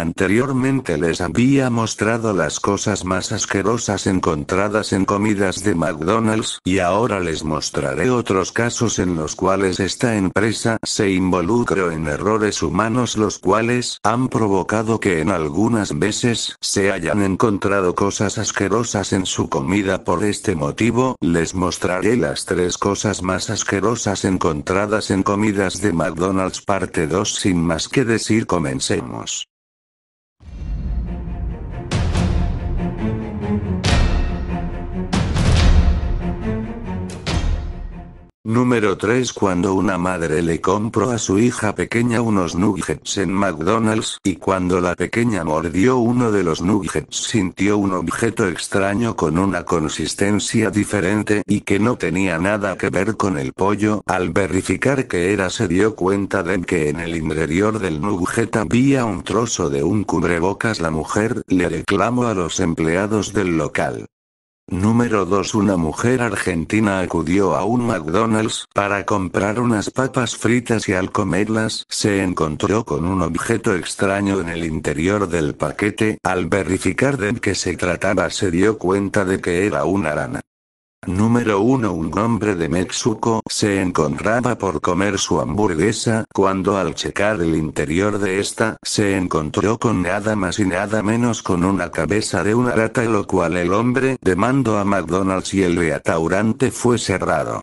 Anteriormente les había mostrado las cosas más asquerosas encontradas en comidas de McDonald's y ahora les mostraré otros casos en los cuales esta empresa se involucró en errores humanos los cuales han provocado que en algunas veces se hayan encontrado cosas asquerosas en su comida por este motivo les mostraré las tres cosas más asquerosas encontradas en comidas de McDonald's parte 2 sin más que decir comencemos. Número 3 Cuando una madre le compró a su hija pequeña unos nuggets en McDonald's y cuando la pequeña mordió uno de los nuggets sintió un objeto extraño con una consistencia diferente y que no tenía nada que ver con el pollo. Al verificar que era se dio cuenta de que en el interior del nugget había un trozo de un cubrebocas. La mujer le reclamó a los empleados del local. Número 2. Una mujer argentina acudió a un McDonald's para comprar unas papas fritas y al comerlas se encontró con un objeto extraño en el interior del paquete. Al verificar de qué se trataba se dio cuenta de que era una arana. Número 1 Un hombre de México se encontraba por comer su hamburguesa cuando al checar el interior de esta se encontró con nada más y nada menos con una cabeza de una rata lo cual el hombre demandó a McDonald's y el restaurante fue cerrado.